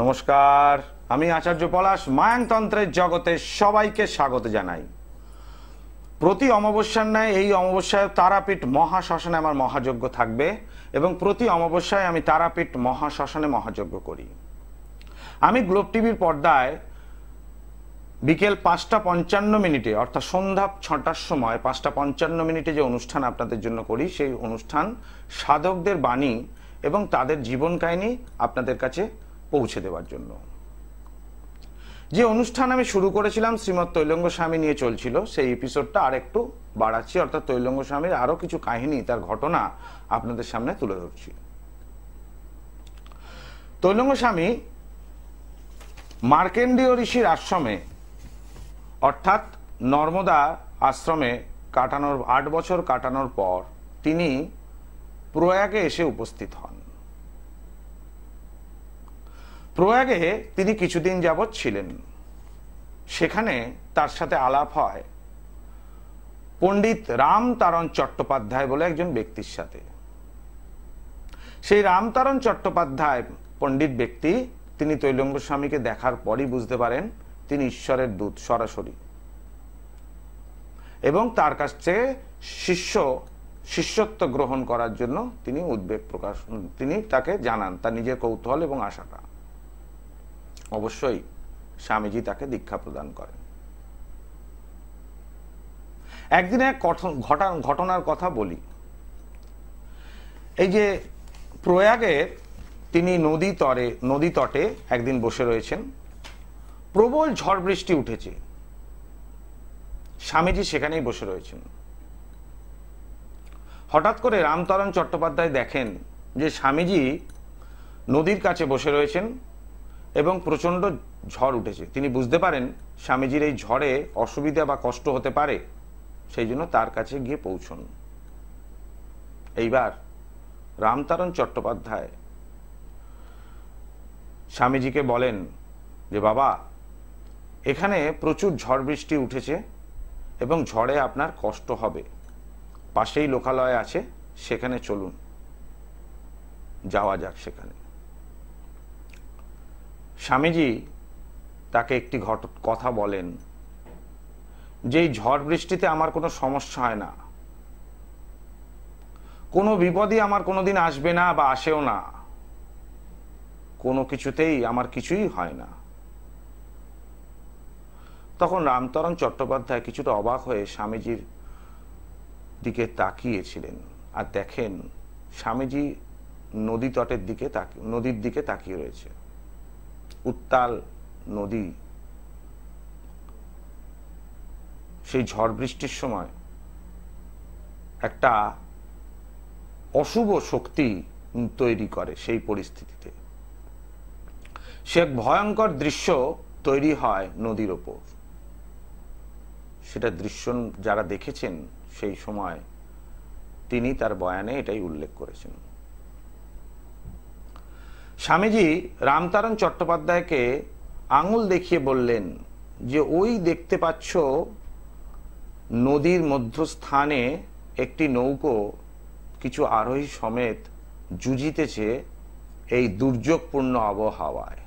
নমস্কার আমি আচার্য পলাশ মায়াংতন্ত্রের জগতে সবাইকে স্বাগত জানাই প্রতি অমাবস্যার ন্যায় এই অমাবস্যায় তারাপীঠ মহাশ্মশানে আমার মহাযজ্ঞ থাকবে এবং প্রতি অমাবস্যায় আমি তারাপীঠ মহাশ্মশানে মহাযজ্ঞ করি আমি গ্লোব টিভির পর্দায় বিকেল পাঁচটা পঞ্চান্ন মিনিটে অর্থাৎ সন্ধ্যা ছটার সময় পাঁচটা পঞ্চান্ন মিনিটে যে অনুষ্ঠান আপনাদের জন্য করি সেই অনুষ্ঠান সাধকদের বাণী এবং তাদের জীবন কাহিনী আপনাদের কাছে পৌঁছে দেওয়ার জন্য যে অনুষ্ঠান আমি শুরু করেছিলাম শ্রীমৎ তৈলঙ্গ স্বামী নিয়ে চলছিল সেই এপিসোডটা আর একটু বাড়াচ্ছি অর্থাৎ তৈলঙ্গ স্বামীর আরও কিছু কাহিনী তার ঘটনা আপনাদের সামনে তুলে ধরছি তৈলঙ্গ স্বামী মার্কেন্ডীয় ঋষির আশ্রমে অর্থাৎ নর্মদা আশ্রমে কাটানোর আট বছর কাটানোর পর তিনি প্রয়াগে এসে উপস্থিত হন প্রয়াগে তিনি কিছুদিন যাবৎ ছিলেন সেখানে তার সাথে আলাপ হয় পণ্ডিত রামতারণ চট্টোপাধ্যায় বলে একজন ব্যক্তির সাথে সেই রামতারণ চট্টোপাধ্যায় পণ্ডিত ব্যক্তি তিনি তৈলঙ্গ স্বামীকে দেখার পরই বুঝতে পারেন তিনি ঈশ্বরের দূত সরাসরি এবং তার কাছে শিষ্য শিষ্যত্ব গ্রহণ করার জন্য তিনি উদ্বেগ প্রকাশ তিনি তাকে জানান তার নিজের কৌতূহল এবং আশাটা অবশ্যই স্বামীজি তাকে দীক্ষা প্রদান করেন একদিন এক ঘটনার কথা বলি এই যে প্রয়াগে তিনি নদী তরে নদী তটে একদিন বসে রয়েছেন প্রবল ঝড় বৃষ্টি উঠেছে স্বামীজি সেখানেই বসে রয়েছেন হঠাৎ করে রামতরণ চট্টোপাধ্যায় দেখেন যে স্বামীজি নদীর কাছে বসে রয়েছেন এবং প্রচণ্ড ঝড় উঠেছে তিনি বুঝতে পারেন স্বামীজির এই ঝড়ে অসুবিধা বা কষ্ট হতে পারে সেই জন্য তার কাছে গিয়ে পৌঁছন এইবার রামতারণ চট্টোপাধ্যায় স্বামীজিকে বলেন যে বাবা এখানে প্রচুর ঝড় বৃষ্টি উঠেছে এবং ঝড়ে আপনার কষ্ট হবে পাশেই লোকালয় আছে সেখানে চলুন যাওয়া যাক সেখানে স্বামীজি তাকে একটি ঘট কথা বলেন যে ঝড় বৃষ্টিতে আমার কোনো সমস্যা হয় না কোনো বিপদই আমার কোনো দিন আসবে না বা আসেও না কোনো কিছুতেই আমার কিছুই হয় না তখন রামতরণ চট্টোপাধ্যায় কিছুটা অবাক হয়ে স্বামীজির দিকে তাকিয়েছিলেন আর দেখেন স্বামীজি নদী তটের দিকে তাক নদীর দিকে তাকিয়ে রয়েছে উত্তাল নদী সেই ঝড় বৃষ্টির সময় একটা অশুভ শক্তি তৈরি করে সেই পরিস্থিতিতে সে এক ভয়ঙ্কর দৃশ্য তৈরি হয় নদীর ওপর সেটা দৃশ্য যারা দেখেছেন সেই সময় তিনি তার বয়ানে এটাই উল্লেখ করেছেন স্বামীজি রামতারণ চট্টোপাধ্যায়কে আঙুল দেখিয়ে বললেন যে ওই দেখতে পাচ্ছ নদীর মধ্যস্থানে একটি নৌকো কিছু আরোহী সমেত জুজিতেছে এই দুর্যোগপূর্ণ আবহাওয়ায়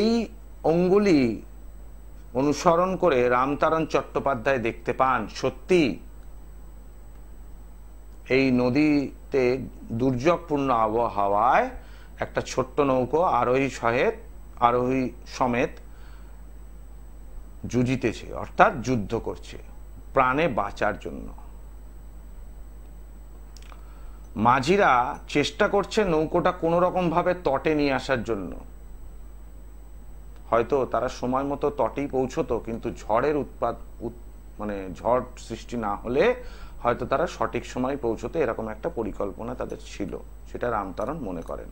এই অঙ্গুলি অনুসরণ করে রামতারণ চট্টোপাধ্যায় দেখতে পান সত্যি এই নদী গর্তে দুর্যোগপূর্ণ আবহাওয়ায় একটা ছোট্ট নৌকো আরোহী সহেত আরোহী সমেত জুজিতেছে অর্থাৎ যুদ্ধ করছে প্রাণে বাঁচার জন্য মাঝিরা চেষ্টা করছে নৌকোটা কোনো রকমভাবে তটে নিয়ে আসার জন্য হয়তো তারা সময় মতো তটেই পৌঁছতো কিন্তু ঝড়ের উৎপাদ মানে ঝড় সৃষ্টি না হলে হয়তো তারা সঠিক সময় পৌঁছতে এরকম একটা পরিকল্পনা তাদের ছিল সেটা রামতারণ মনে করেন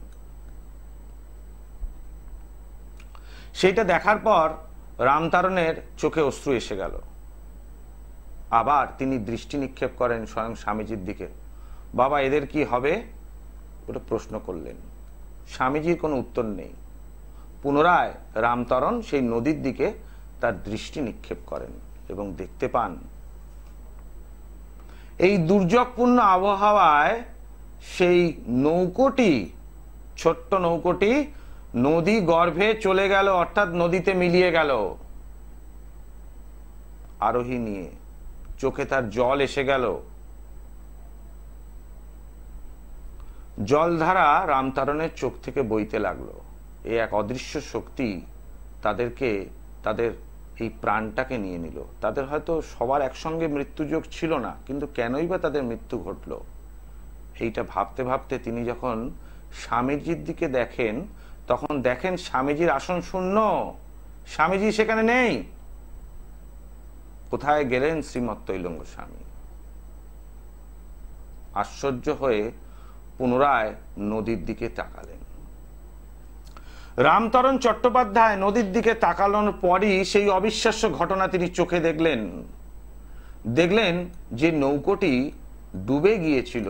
সেইটা দেখার পর রামতারণের চোখে অশ্রু এসে গেল আবার তিনি দৃষ্টি নিক্ষেপ করেন স্বয়ং স্বামীজির দিকে বাবা এদের কি হবে ওটা প্রশ্ন করলেন স্বামীজির কোনো উত্তর নেই পুনরায় রামতরণ সেই নদীর দিকে তার দৃষ্টি নিক্ষেপ করেন এবং দেখতে পান এই দুর্যোগপূর্ণ আবহাওয়ায় সেই নৌকোটি ছোট্ট নৌকোটি নদী গর্ভে চলে গেল অর্থাৎ নদীতে মিলিয়ে গেল আরোহী নিয়ে চোখে তার জল এসে গেল জলধারা রামতারণের চোখ থেকে বইতে লাগলো এ এক অদৃশ্য শক্তি তাদেরকে তাদের এই প্রাণটাকে নিয়ে নিল তাদের হয়তো সবার একসঙ্গে মৃত্যুযোগ ছিল না কিন্তু কেনই বা তাদের মৃত্যু ঘটল এইটা ভাবতে ভাবতে তিনি যখন স্বামীজির দিকে দেখেন তখন দেখেন স্বামীজির আসন শূন্য স্বামীজি সেখানে নেই কোথায় গেলেন শ্রীমৎ তৈলঙ্গ স্বামী আশ্চর্য হয়ে পুনরায় নদীর দিকে তাকালেন রামতরণ চট্টোপাধ্যায় নদীর দিকে তাকালোর পরই সেই অবিশ্বাস্য ঘটনা তিনি চোখে দেখলেন দেখলেন যে নৌকোটি ডুবে গিয়েছিল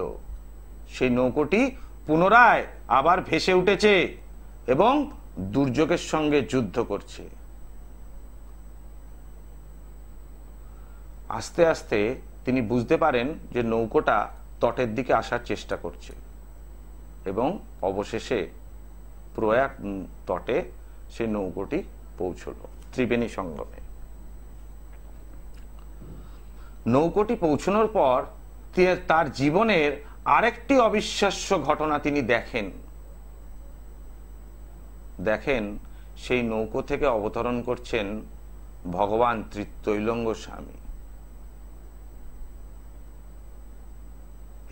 সেই নৌকোটি পুনরায় আবার ভেসে উঠেছে এবং দুর্যোগের সঙ্গে যুদ্ধ করছে আস্তে আস্তে তিনি বুঝতে পারেন যে নৌকোটা তটের দিকে আসার চেষ্টা করছে এবং অবশেষে প্রয়াগ তটে সে নৌকোটি পৌঁছল ত্রিবেণী সঙ্গমে নৌকোটি পৌঁছানোর পর তার জীবনের আরেকটি অবিশ্বাস্য ঘটনা তিনি দেখেন দেখেন সেই নৌকো থেকে অবতরণ করছেন ভগবান ত্রিতৈলঙ্গ স্বামী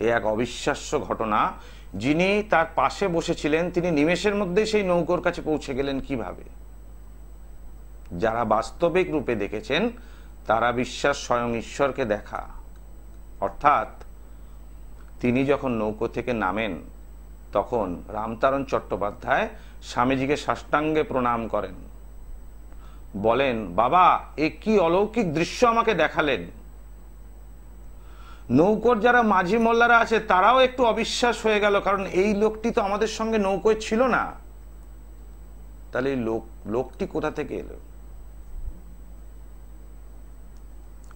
এ এক অবিশ্বাস্য ঘটনা যিনি তার পাশে বসেছিলেন তিনি নিমেষের মধ্যে সেই নৌকোর কাছে পৌঁছে গেলেন কিভাবে যারা বাস্তবিক রূপে দেখেছেন তারা বিশ্বাস স্বয়ং ঈশ্বরকে দেখা অর্থাৎ তিনি যখন নৌকো থেকে নামেন তখন রামতারণ চট্টোপাধ্যায় স্বামীজিকে সাষ্টাঙ্গে প্রণাম করেন বলেন বাবা এ কি অলৌকিক দৃশ্য আমাকে দেখালেন নৌকোর যারা মাঝি মোল্লারা আছে তারাও একটু অবিশ্বাস হয়ে গেল কারণ এই লোকটি তো আমাদের সঙ্গে নৌকোয় ছিল না তাহলে লোক লোকটি কোথা থেকে এলো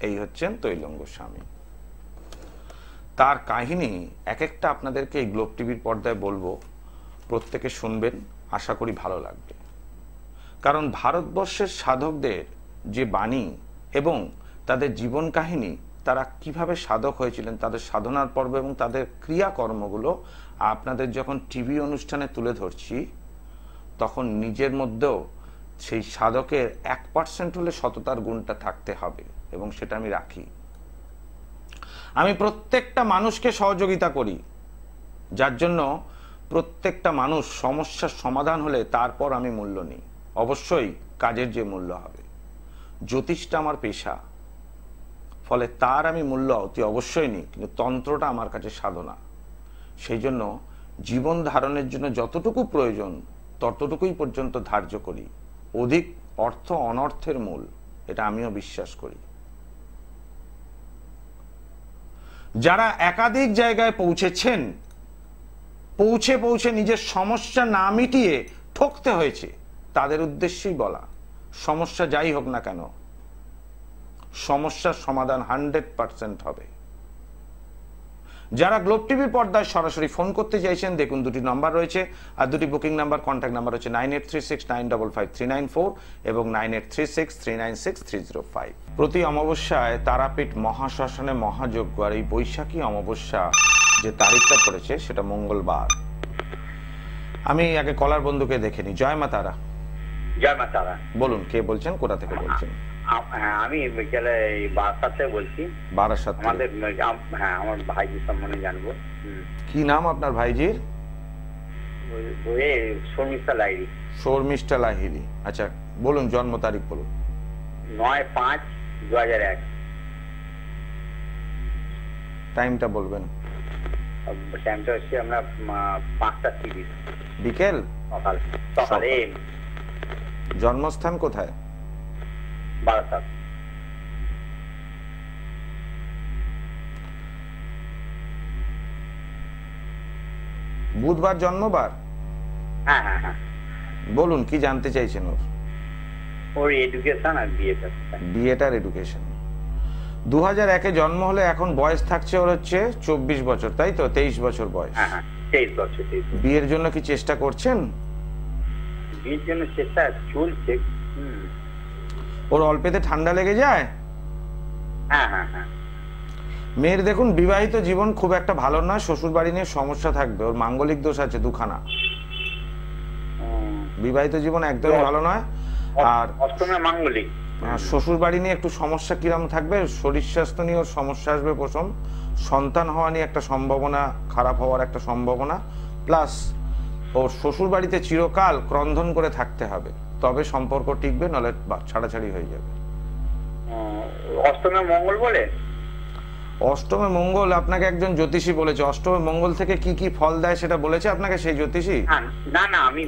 এই হচ্ছেন তৈলঙ্গ স্বামী তার কাহিনী এক একটা আপনাদেরকে এই গ্লোব টিভির পর্দায় বলবো প্রত্যেকে শুনবেন আশা করি ভালো লাগবে কারণ ভারতবর্ষের সাধকদের যে বাণী এবং তাদের জীবন কাহিনী তারা কিভাবে সাধক হয়েছিলেন তাদের সাধনার পর্ব এবং তাদের ক্রিয়াকর্মগুলো আপনাদের যখন টিভি অনুষ্ঠানে তুলে ধরছি তখন নিজের মধ্যেও সেই সাধকের এক পার্সেন্ট হলে সততার গুণটা থাকতে হবে এবং সেটা আমি রাখি আমি প্রত্যেকটা মানুষকে সহযোগিতা করি যার জন্য প্রত্যেকটা মানুষ সমস্যার সমাধান হলে তারপর আমি মূল্য নিই অবশ্যই কাজের যে মূল্য হবে জ্যোতিষটা আমার পেশা ফলে তার আমি মূল্য অতি অবশ্যই নিই কিন্তু তন্ত্রটা আমার কাছে সাধনা সেই জন্য জীবন ধারণের জন্য যতটুকু প্রয়োজন ততটুকুই পর্যন্ত ধার্য করি অধিক অর্থ অনর্থের মূল এটা আমিও বিশ্বাস করি যারা একাধিক জায়গায় পৌঁছেছেন পৌঁছে পৌঁছে নিজের সমস্যা না মিটিয়ে ঠকতে হয়েছে তাদের উদ্দেশ্যেই বলা সমস্যা যাই হোক না কেন সমস্যার সমাধান হান্ড্রেড পারসেন্ট হবে যারা গ্লোব টিভির পর্দায় সরাসরি ফোন করতে চাইছেন দেখুন দুটি নাম্বার রয়েছে আর দুটি বুকিং নাম্বার কন্ট্যাক্ট নাম্বার হচ্ছে nine eight three six nine double five three nine four এবং nine eight three six three nine six three zero five প্রতি অমাবস্যায় তারাপীঠ মহাশ্মশানে মহাযজ্ঞ আর এই বৈশাখী অমাবস্যা যে তারিখটা পড়েছে সেটা মঙ্গলবার আমি আগে কলার বন্ধুকে দেখে জয় মা তারা জয় মা তারা বলুন কে বলছেন কোথা থেকে বলছেন হ্যাঁ, আমি বিকেলে বারাসাতে বলছি বারাসাত আমাদের হ্যাঁ আমার ভাইজি সম্বন্ধে জানবো কি নাম আপনার ভাইজির শর্মিষ্ঠা লাহিরি শর্মিষ্ঠা লাহিরি আচ্ছা বলুন জন্ম তারিখ বলুন নয় পাঁচ দু হাজার এক টাইমটা বলবেন টাইমটা হচ্ছে আমরা পাঁচটা তিরিশ বিকেল সকাল সকালে জন্মস্থান কোথায় বারাসাত বুধবার জন্মবার হ্যাঁ, হ্যাঁ, হ্যাঁ। বলুন কি জানতে চাইছেন ওর ওর এডুকেশন আর বিএটার বিএটার এডুকেশন দু হাজার একে জন্ম হলে এখন বয়স থাকছে ওর হচ্ছে চব্বিশ বছর তাই তো তেইশ বছর বয়স বিয়ের জন্য কি চেষ্টা করছেন বিয়ের জন্য চেষ্টা চলছে ওর অল্পেতে ঠান্ডা লেগে যায় হ্যাঁ, হ্যাঁ, হ্যাঁ। মেয়ের দেখুন বিবাহিত জীবন খুব একটা ভালো না শ্বশুর বাড়ি নিয়ে সমস্যা থাকবে ওর মাঙ্গলিক দোষ আছে দুখানা বিবাহিত জীবন একদমই ভালো নয় আর মাঙ্গলিক শ্বশুর বাড়ি নিয়ে একটু সমস্যা কিরম থাকবে শরীর স্বাস্থ্য নিয়ে ওর সমস্যা আসবে প্রথম সন্তান হওয়া নিয়ে একটা সম্ভাবনা খারাপ হওয়ার একটা সম্ভাবনা প্লাস ওর শ্বশুর বাড়িতে চিরকাল ক্রন্ধন করে থাকতে হবে তবে সম্পর্ক টিকবে নলে ছাড়াছাড়ি হয়ে যাবে অষ্টমে মঙ্গল বলে অষ্টমে মঙ্গল আপনাকে একজন জ্যোতিষী বলেছে অষ্টমে মঙ্গল থেকে কি কি ফল দেয় সেটা বলেছে আপনাকে সেই জ্যোতিষী না না আমি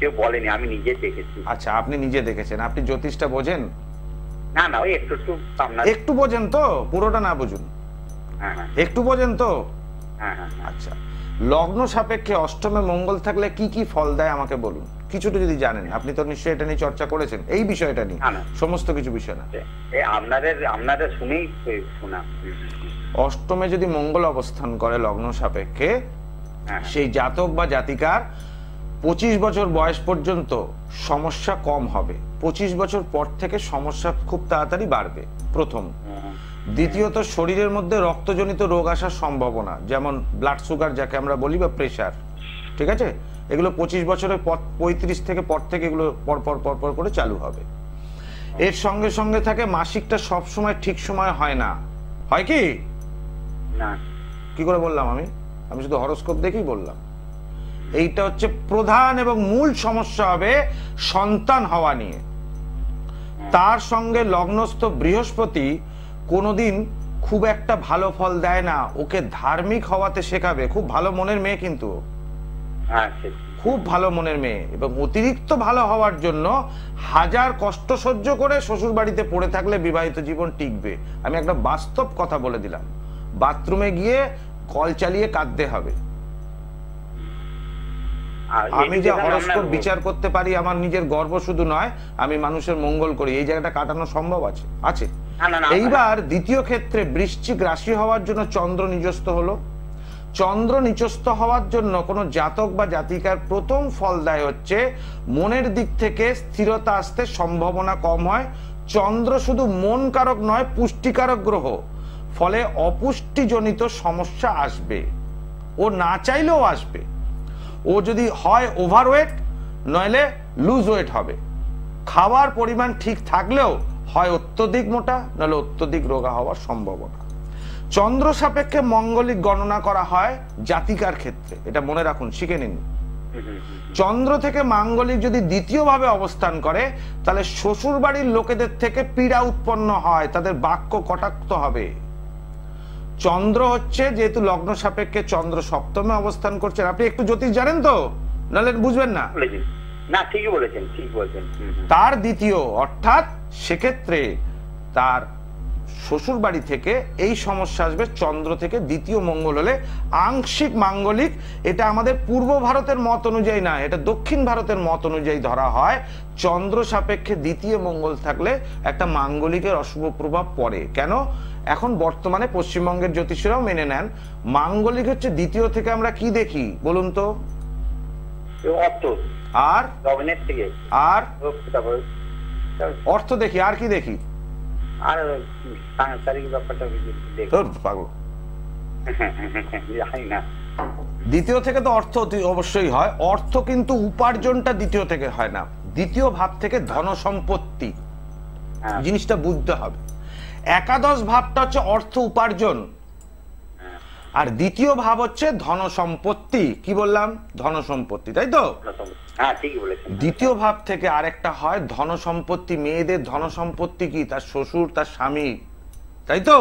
কেউ বলেনি আমি নিজে দেখেছি আচ্ছা আপনি নিজে দেখেছেন আপনি জ্যোতিষটা বোঝেন না না ওই একটু একটু একটু বোঝেন তো পুরোটা না বুঝুন হ্যাঁ, হ্যাঁ। একটু বোঝেন তো হ্যাঁ, আচ্ছা লগ্ন সাপেক্ষে অষ্টমে মঙ্গল থাকলে কি কি ফল দেয় আমাকে বলুন কিছুটা যদি জানেন আপনি তো নিশ্চয়ই এটা নিয়ে চর্চা করেছেন এই বিষয়টা নিয়ে সমস্ত কিছু বিষয় না আপনাদের আপনাদের শুনেই শোনা অষ্টমে যদি মঙ্গল অবস্থান করে লগ্ন সাপেক্ষে হ্যাঁ, হ্যাঁ। সেই জাতক বা জাতিকার পঁচিশ বছর বয়স পর্যন্ত সমস্যা কম হবে পঁচিশ বছর পর থেকে সমস্যা খুব তাড়াতাড়ি বাড়বে প্রথম দ্বিতীয়ত শরীরের মধ্যে রক্তজনিত রোগ আসার সম্ভাবনা যেমন ব্লাড সুগার যাকে আমরা বলি বা প্রেশার ঠিক আছে এগুলো পঁচিশ বছরের পর পঁয়ত্রিশ থেকে পর থেকে এগুলো পরপর পরপর করে চালু হবে এর সঙ্গে সঙ্গে থাকে মাসিকটা সব সময় ঠিক সময় হয় না হয় কি কি করে বললাম আমি আমি শুধু হরস্কোপ দেখেই বললাম এইটা হচ্ছে প্রধান এবং মূল সমস্যা হবে সন্তান হওয়া নিয়ে হ্যাঁ। তার সঙ্গে লগ্নস্থ বৃহস্পতি কোনোদিন খুব একটা ভালো ফল দেয় না ওকে ধার্মিক হওয়াতে শেখাবে খুব ভালো মনের মেয়ে কিন্তু হ্যাঁ, খুব ভালো মনের মেয়ে এবং অতিরিক্ত ভালো হওয়ার জন্য হাজার কষ্ট সহ্য করে শ্বশুর বাড়িতে পড়ে থাকলে বিবাহিত জীবন টিকবে আমি একটা বাস্তব কথা বলে দিলাম বাথরুমে গিয়ে কল চালিয়ে কাঁদতে হবে আমি যে হরস্কোপ বিচার করতে পারি আমার নিজের গর্ব শুধু নয় আমি মানুষের মঙ্গল করি এই জায়গাটা কাটানো সম্ভব আছে আছে এইবার দ্বিতীয় ক্ষেত্রে বৃশ্চিক রাশি হওয়ার জন্য চন্দ্র নিজস্ত হলো চন্দ্র নিচস্থ হওয়ার জন্য কোন জাতক বা জাতিকার প্রথম ফল দেয় হচ্ছে মনের দিক থেকে স্থিরতা আসতে সম্ভাবনা কম হয় চন্দ্র শুধু মন কারক নয় পুষ্টিকারক গ্রহ ফলে অপুষ্টিজনিত সমস্যা আসবে ও না চাইলেও আসবে ও যদি হয় ওভারওয়েট নইলে লুজ ওয়েট হবে খাবার পরিমাণ ঠিক থাকলেও হয় অত্যধিক মোটা নাহলে অত্যধিক রোগা হওয়ার সম্ভাবনা চন্দ্র সাপেক্ষে মঙ্গলিক গণনা করা হয় জাতিকার ক্ষেত্রে এটা মনে রাখুন শিখে নিন চন্দ্র থেকে মাঙ্গলিক যদি দ্বিতীয়ভাবে অবস্থান করে তাহলে শ্বশুর বাড়ির লোকেদের থেকে পীড়া উৎপন্ন হয় তাদের বাক্য কটাক্ত হবে চন্দ্র হচ্ছে যেহেতু লগ্ন সাপেক্ষে চন্দ্র সপ্তমে অবস্থান করছেন আপনি একটু জ্যোতিষ জানেন তো নাহলে বুঝবেন না না ঠিকই বলেছেন ঠিক বলেছেন তার দ্বিতীয় অর্থাৎ সেক্ষেত্রে তার শ্বশুর বাড়ি থেকে এই সমস্যা আসবে চন্দ্র থেকে দ্বিতীয় মঙ্গল হলে আংশিক মাঙ্গলিক এটা আমাদের পূর্ব ভারতের মত অনুযায়ী না এটা দক্ষিণ ভারতের মত অনুযায়ী ধরা হয় চন্দ্র সাপেক্ষে দ্বিতীয় মঙ্গল থাকলে একটা মাঙ্গলিকের অশুভ প্রভাব পড়ে কেন এখন বর্তমানে পশ্চিমবঙ্গের জ্যোতিষীরাও মেনে নেন মাঙ্গলিক হচ্ছে দ্বিতীয় থেকে আমরা কি দেখি বলুন তো আর আর অর্থ দেখি আর কি দেখি দ্বিতীয় থেকে তো অর্থ অবশ্যই হয় অর্থ কিন্তু উপার্জনটা দ্বিতীয় থেকে হয় না দ্বিতীয় ভাব থেকে ধন সম্পত্তি হ্যাঁ। জিনিসটা বুঝতে হবে একাদশ ভাবটা হচ্ছে অর্থ উপার্জন আর দ্বিতীয় ভাব হচ্ছে ধন সম্পত্তি কি বললাম ধন সম্পত্তি তাই তো হ্যাঁ, দ্বিতীয় ভাব থেকে আরেকটা হয় ধন সম্পত্তি মেয়েদের ধন সম্পত্তি কি তার শ্বশুর তার স্বামী তাই তো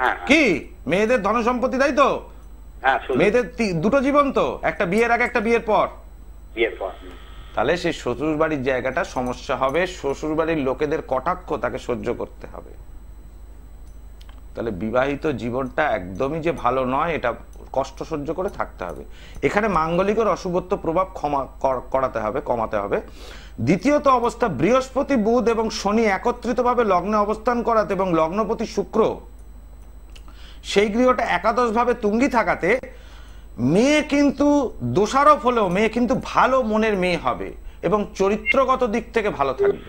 হ্যাঁ, হ্যাঁ। কি মেয়েদের ধন সম্পত্তি তাই তো মেয়েদের দুটো জীবন তো একটা বিয়ের আগে একটা বিয়ের পর তাহলে সেই শ্বশুর বাড়ির জায়গাটা সমস্যা হবে শ্বশুর বাড়ির লোকেদের কটাক্ষ তাকে সহ্য করতে হবে তাহলে বিবাহিত জীবনটা একদমই যে ভালো নয় এটা কষ্ট সহ্য করে থাকতে হবে এখানে মাঙ্গলিকের অশুভত্ব প্রভাব ক্ষমা করাতে হবে কমাতে হবে দ্বিতীয়ত অবস্থা বৃহস্পতি বুধ এবং শনি একত্রিতভাবে লগ্নে অবস্থান করাতে এবং লগ্নপতি শুক্র সেই গৃহটা একাদশভাবে তুঙ্গি থাকাতে মেয়ে কিন্তু দোষারোপ হলেও মেয়ে কিন্তু ভালো মনের মেয়ে হবে এবং চরিত্রগত দিক থেকে ভালো থাকবে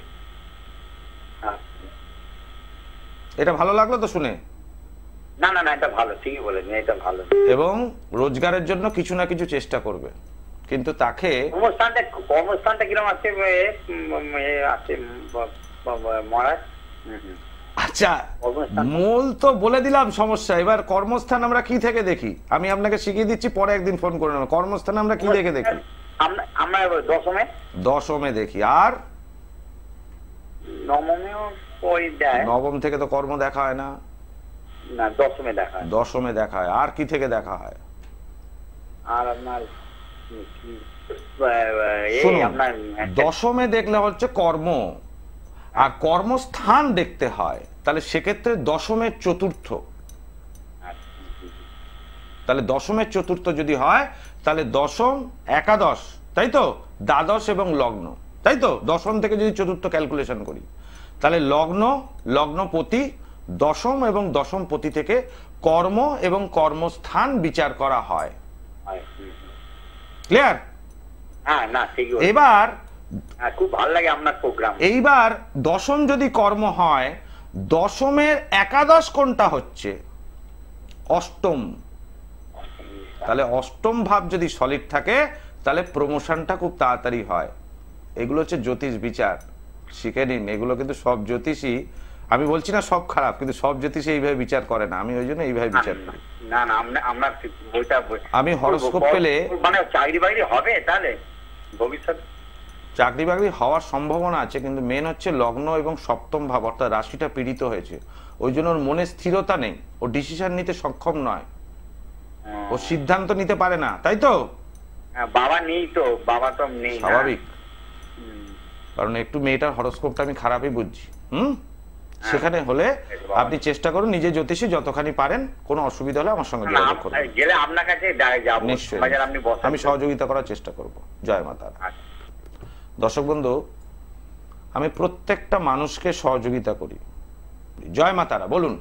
এটা ভালো লাগলো তো শুনে না না না এটা ভালো ঠিকই বলেছেন এটা ভালো এবং রোজগারের জন্য কিছু না কিছু চেষ্টা করবে কিন্তু তাকে অবস্থানটা অবস্থানটা কিরকম আছে আছে মরা আচ্ছা মূল তো বলে দিলাম সমস্যা এবার কর্মস্থান আমরা কি থেকে দেখি আমি আপনাকে শিখিয়ে দিচ্ছি পরে একদিন ফোন করে নেব কর্মস্থান আমরা কি দেখে দেখি আমরা দশমে দশমে দেখি আর নবমেও নবম থেকে তো কর্ম দেখা হয় না দশমে দেখা হয় দশমে দেখা হয় আর কি থেকে দেখা হয় আর আপনার হ্যাঁ, হ্যাঁ। দশমে দেখলে হচ্ছে কর্ম আর কর্মস্থান দেখতে হয় তাহলে সেক্ষেত্রে দশমের চতুর্থ তাহলে দশমের চতুর্থ যদি হয় তাহলে দশম একাদশ তাই তো দ্বাদশ এবং লগ্ন তাই তো দশম থেকে যদি চতুর্থ ক্যালকুলেশন করি তাহলে লগ্ন লগ্নপতি দশম এবং দশম পতি থেকে কর্ম এবং কর্মস্থান বিচার করা হয় ক্লিয়ার হ্যাঁ, এবার হ্যাঁ, খুব ভালো লাগে আপনার প্রোগ্রাম এইবার দশম যদি কর্ম হয় দশমের একাদশ কোনটা হচ্ছে অষ্টম তাহলে অষ্টম ভাব যদি সলিড থাকে তাহলে প্রমোশনটা খুব তাড়াতাড়ি হয় এগুলো হচ্ছে জ্যোতিষ বিচার শিখে নিন এগুলো কিন্তু সব জ্যোতিষী আমি বলছি না সব খারাপ কিন্তু সব জ্যোতিষে এইভাবে বিচার করে না আমি ওই জন্য এইভাবে বিচার করি আমি হরস্কোপ পেলে মানে চাকরি বাকরি হবে তাহলে ভবিষ্যৎ চাকরি বাকরি হওয়ার সম্ভাবনা আছে কিন্তু মেন হচ্ছে লগ্ন এবং সপ্তম ভাব অর্থাৎ রাশিটা পীড়িত হয়েছে ওই জন্য ওর মনে স্থিরতা নেই ও ডিসিশন নিতে সক্ষম নয় হ্যাঁ। ও সিদ্ধান্ত নিতে পারে না তাই তো হ্যাঁ, বাবা নেই তো বাবা তো নেই স্বাভাবিক কারণ একটু মেয়েটার হরস্কোপটা আমি খারাপই বুঝছি হুম হ্যাঁ। সেখানে হলে আপনি চেষ্টা করুন নিজে জ্যোতিষী যতখানি পারেন কোনো অসুবিধা হলে আমার সঙ্গে যোগাযোগ করুন গেলে আপনার কাছে নিশ্চয়ই আমি সহযোগিতা করার চেষ্টা করব জয় মাতা আচ্ছা। দর্শক বন্ধু আমি প্রত্যেকটা মানুষকে সহযোগিতা করি জয় মাতারা বলুন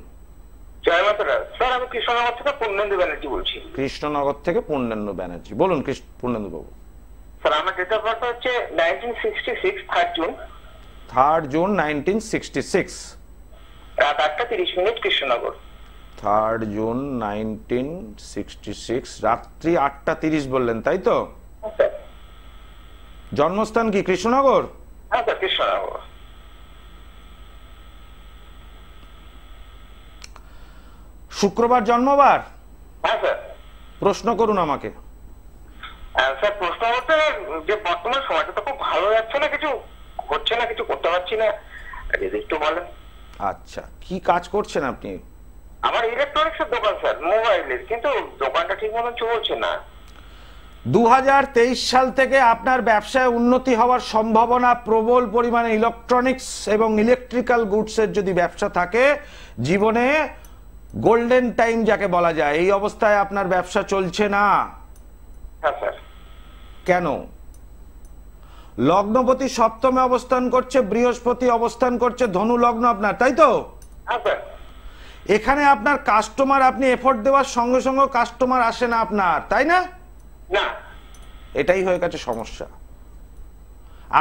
জয় মাতারা স্যার আমি কৃষ্ণনগর থেকে পূর্ণেন্দু ব্যানার্জি বলছি কৃষ্ণনগর থেকে পূর্ণেন্দু ব্যানার্জি বলুন পূর্ণেন্দু বাবু স্যার আমার ডেট অফ বার্থ হচ্ছে 1966 third June third June six রাত আটটা তিরিশ minute Krishnanagar third June nineteen sixty six রাত্রি আটটা তিরিশ বললেন তাই তো হ্যাঁ, জন্মস্থান কি কৃষ্ণনগর হ্যাঁ স্যার কৃষ্ণনগর শুক্রবার জন্মবার হ্যাঁ স্যার প্রশ্ন করুন আমাকে হ্যাঁ, স্যার প্রশ্ন করতে যে বর্তমান সময়টা তো খুব ভালো যাচ্ছে না কিছু হচ্ছে না কিছু করতে পারছি না যদি একটু বলেন আচ্ছা কি কাজ করছেন আপনি আমার ইলেকট্রনিক্স এর দোকান স্যার মোবাইলের কিন্তু দোকানটা ঠিক মতো চলছে না দু সাল থেকে আপনার ব্যবসায় উন্নতি হওয়ার সম্ভাবনা প্রবল পরিমাণে ইলেকট্রনিক্স এবং ইলেকট্রিক্যাল গুডসের যদি ব্যবসা থাকে জীবনে গোল্ডেন টাইম যাকে বলা যায় এই অবস্থায় আপনার ব্যবসা চলছে না হ্যাঁ, কেন লগ্নপতি সপ্তমে অবস্থান করছে বৃহস্পতি অবস্থান করছে ধনু লগ্ন আপনার তাই তো হ্যাঁ, এখানে আপনার কাস্টমার আপনি এফোর্ট দেওয়ার সঙ্গে সঙ্গে কাস্টমার আসে না আপনার তাই না এটাই হয়ে গেছে সমস্যা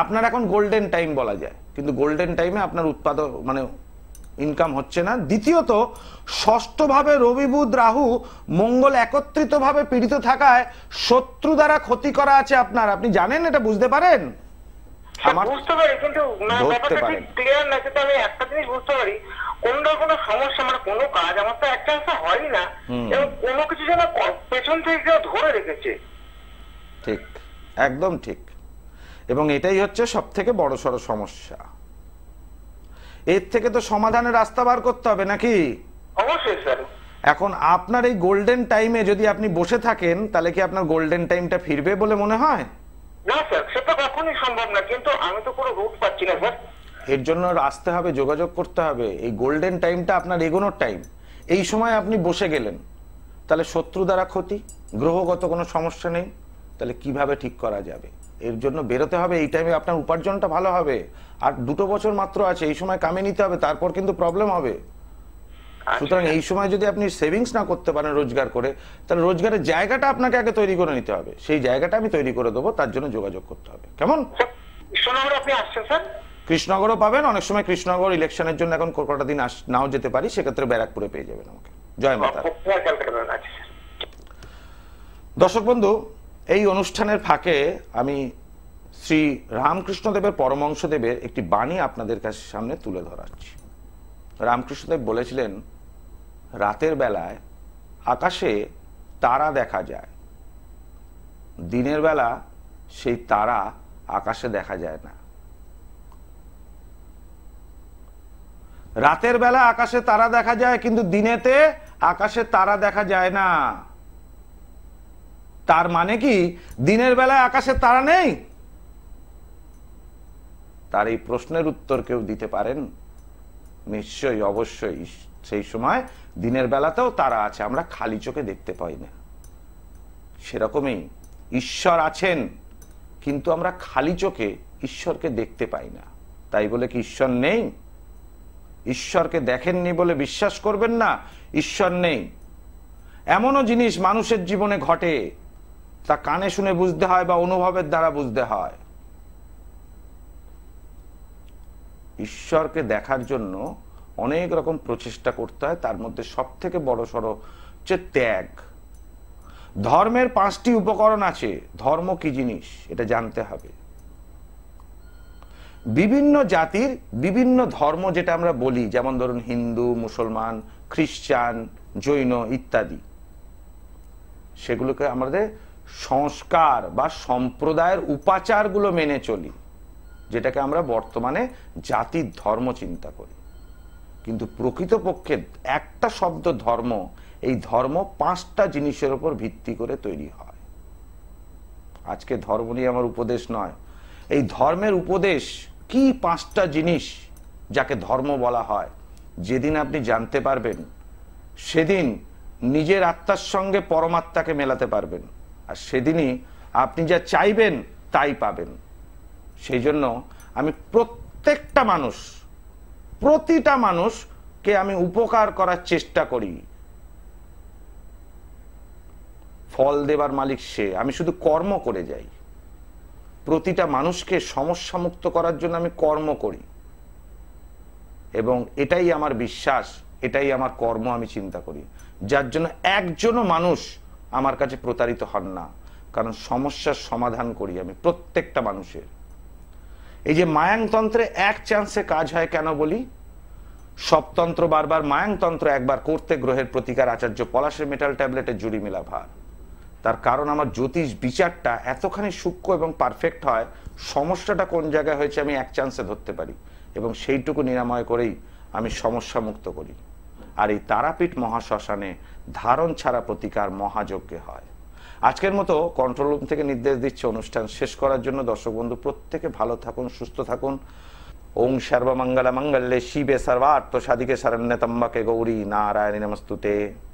আপনার এখন গোল্ডেন টাইম বলা যায় কিন্তু গোল্ডেন টাইমে আপনার উৎপাদন মানে ইনকাম হচ্ছে না দ্বিতীয়ত ষষ্ঠভাবে রবি বুধ রাহু মঙ্গল একত্রিতভাবে পীড়িত থাকায় শত্রু দ্বারা ক্ষতি করা আছে আপনার আপনি জানেন এটা বুঝতে পারেন আচ্ছা, আমার বুঝতে পারি কিন্তু ব্যাপারটা ঠিক ক্লিয়ার না সেটা আমি একটা জিনিস বুঝতে পারি কোন না কোনো সমস্যা মানে কোনো কাজ আমার তো একটা না এবং কোনো কিছু যেন পেছন থেকে কেউ ধরে রেখেছে ঠিক একদম ঠিক এবং এটাই হচ্ছে সব থেকে বড় সড় সমস্যা এর থেকে তো সমাধানের রাস্তা বার করতে হবে নাকি অবশ্যই স্যার এখন আপনার এই গোল্ডেন টাইমে যদি আপনি বসে থাকেন তাহলে কি আপনার গোল্ডেন টাইমটা ফিরবে বলে মনে হয় না স্যার সেটা এর জন্য আসতে হবে যোগাযোগ করতে হবে এই গোল্ডেন টাইমটা আপনার এগোনোর টাইম এই সময় আপনি বসে গেলেন তাহলে শত্রু দ্বারা ক্ষতি গ্রহগত কোনো সমস্যা নেই তাহলে কিভাবে ঠিক করা যাবে এর জন্য বেরোতে হবে এই টাইমে আপনার উপার্জনটা ভালো হবে আর দুটো বছর মাত্র আছে এই সময় কামে নিতে হবে তারপর কিন্তু প্রবলেম হবে সুতরাং হ্যাঁ। এই সময় যদি আপনি সেভিংস না করতে পারেন রোজগার করে তাহলে রোজগারের জায়গাটা আপনাকে আগে তৈরি করে নিতে হবে সেই জায়গাটা আমি তৈরি করে দেবো তার জন্য যোগাযোগ করতে হবে কেমন কৃষ্ণনগরও পাবেন অনেক সময় কৃষ্ণনগর ইলেকশনের জন্য এখন কটা দিন নাও যেতে পারি সেক্ষেত্রে ব্যারাকপুরে পেয়ে যাবেন আমাকে জয় মাতা আচ্ছা। দর্শক বন্ধু এই অনুষ্ঠানের ফাঁকে আমি শ্রী রামকৃষ্ণদেবের পরমংশ দেবের একটি বাণী আপনাদের কাছে সামনে তুলে ধরাচ্ছি রামকৃষ্ণদেব বলেছিলেন রাতের বেলায় আকাশে তারা দেখা যায় দিনের বেলা সেই তারা আকাশে দেখা যায় না রাতের বেলা আকাশে তারা দেখা যায় কিন্তু দিনেতে আকাশে তারা দেখা যায় না তার মানে কি দিনের বেলায় আকাশে তারা নেই তার এই প্রশ্নের উত্তর কেউ দিতে পারেন নিশ্চয়ই অবশ্যই সেই সময় দিনের বেলাতেও তারা আছে আমরা খালি চোখে দেখতে পাই না সেরকমই ঈশ্বর আছেন কিন্তু আমরা খালি চোখে ঈশ্বরকে দেখতে পাই না তাই বলে কি ঈশ্বর নেই ঈশ্বরকে দেখেননি বলে বিশ্বাস করবেন না ঈশ্বর নেই এমনও জিনিস মানুষের জীবনে ঘটে তা কানে শুনে বুঝতে হয় বা অনুভবের দ্বারা বুঝতে হয় ঈশ্বরকে দেখার জন্য অনেক রকম প্রচেষ্টা করতে হয় তার মধ্যে সব থেকে বড় সড়ো হচ্ছে ত্যাগ ধর্মের পাঁচটি উপকরণ আছে ধর্ম কি জিনিস এটা জানতে হবে বিভিন্ন জাতির বিভিন্ন ধর্ম যেটা আমরা বলি যেমন ধরুন হিন্দু মুসলমান খ্রিস্টান জৈন ইত্যাদি সেগুলোকে আমাদের সংস্কার বা সম্প্রদায়ের উপাচারগুলো মেনে চলি যেটাকে আমরা বর্তমানে জাতির ধর্ম চিন্তা করি কিন্তু প্রকৃতপক্ষে একটা শব্দ ধর্ম এই ধর্ম পাঁচটা জিনিসের উপর ভিত্তি করে তৈরি হয় আজকে ধর্ম নিয়ে আমার উপদেশ নয় এই ধর্মের উপদেশ কি পাঁচটা জিনিস যাকে ধর্ম বলা হয় যেদিন আপনি জানতে পারবেন সেদিন নিজের আত্মার সঙ্গে পরমাত্মাকে মেলাতে পারবেন আর সেদিনই আপনি যা চাইবেন তাই পাবেন সেই জন্য আমি প্রত্যেকটা মানুষ প্রতিটা মানুষকে আমি উপকার করার চেষ্টা করি ফল দেবার মালিক সে আমি শুধু কর্ম করে যাই প্রতিটা মানুষকে সমস্যা মুক্ত করার জন্য আমি কর্ম করি এবং এটাই আমার বিশ্বাস এটাই আমার কর্ম আমি চিন্তা করি যার জন্য একজনও মানুষ আমার কাছে প্রতারিত হন না কারণ সমস্যার সমাধান করি আমি প্রত্যেকটা মানুষের এই যে মায়াংতন্ত্রে এক চান্সে কাজ হয় কেন বলি সপ্তন্ত্র বারবার মায়াংতন্ত্র একবার করতে গ্রহের প্রতিকার আচার্য পলাশের মেটাল ট্যাবলেটের জুড়ি মেলা ভার তার কারণ আমার জ্যোতিষ বিচারটা এতখানি সূক্ষ্ম এবং পারফেক্ট হয় সমস্যাটা কোন জায়গায় হয়েছে আমি এক চান্সে ধরতে পারি এবং সেইটুকু নিরাময় করেই আমি সমস্যা মুক্ত করি আর এই তারাপীঠ মহাশ্মশানে ধারণ ছাড়া প্রতিকার মহাযজ্ঞে হয় আজকের মতো কন্ট্রোল রুম থেকে নির্দেশ দিচ্ছে অনুষ্ঠান শেষ করার জন্য দর্শক বন্ধু প্রত্যেকে ভালো থাকুন সুস্থ থাকুন ওং সর্বমঙ্গল মঙ্গল্যে শিবে সর্বার্থ সাদিকে শরণ্যতম্বকে গৌরী নারায়ণী নমস্তুতে